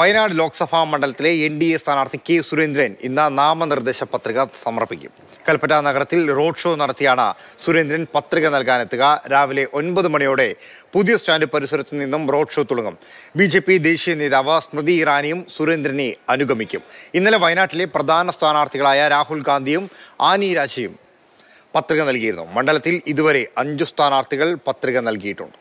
വയനാട് ലോക്സഭാ മണ്ഡലത്തിലെ N D A സ്ഥാനാർത്ഥി K Surendran ഇന്ന് നാമനിർദ്ദേശ പത്രിക സമർപ്പിക്കും കൽപ്പറ്റ നഗരത്തിൽ റോഡ് ഷോ നടത്തിയാണ് സുരേന്ദ്രൻ പത്രിക നൽകാനെത്തുക രാവിലെ ഒൻപത് മണിയോടെ പുതിയ സ്റ്റാൻഡ് പരിസരത്തു നിന്നും റോഡ് ഷോ തുടങ്ങും ബി ജെ പി ദേശീയ നേതാവ് സ്മൃതി ഇറാനിയും സുരേന്ദ്രനെ അനുഗമിക്കും ഇന്നലെ വയനാട്ടിലെ പ്രധാന സ്ഥാനാർത്ഥികളായ രാഹുൽ ഗാന്ധിയും ആനി രാജയും പത്രിക നൽകിയിരുന്നു മണ്ഡലത്തിൽ ഇതുവരെ അഞ്ചു സ്ഥാനാർത്ഥികൾ പത്രിക നൽകിയിട്ടുണ്ട്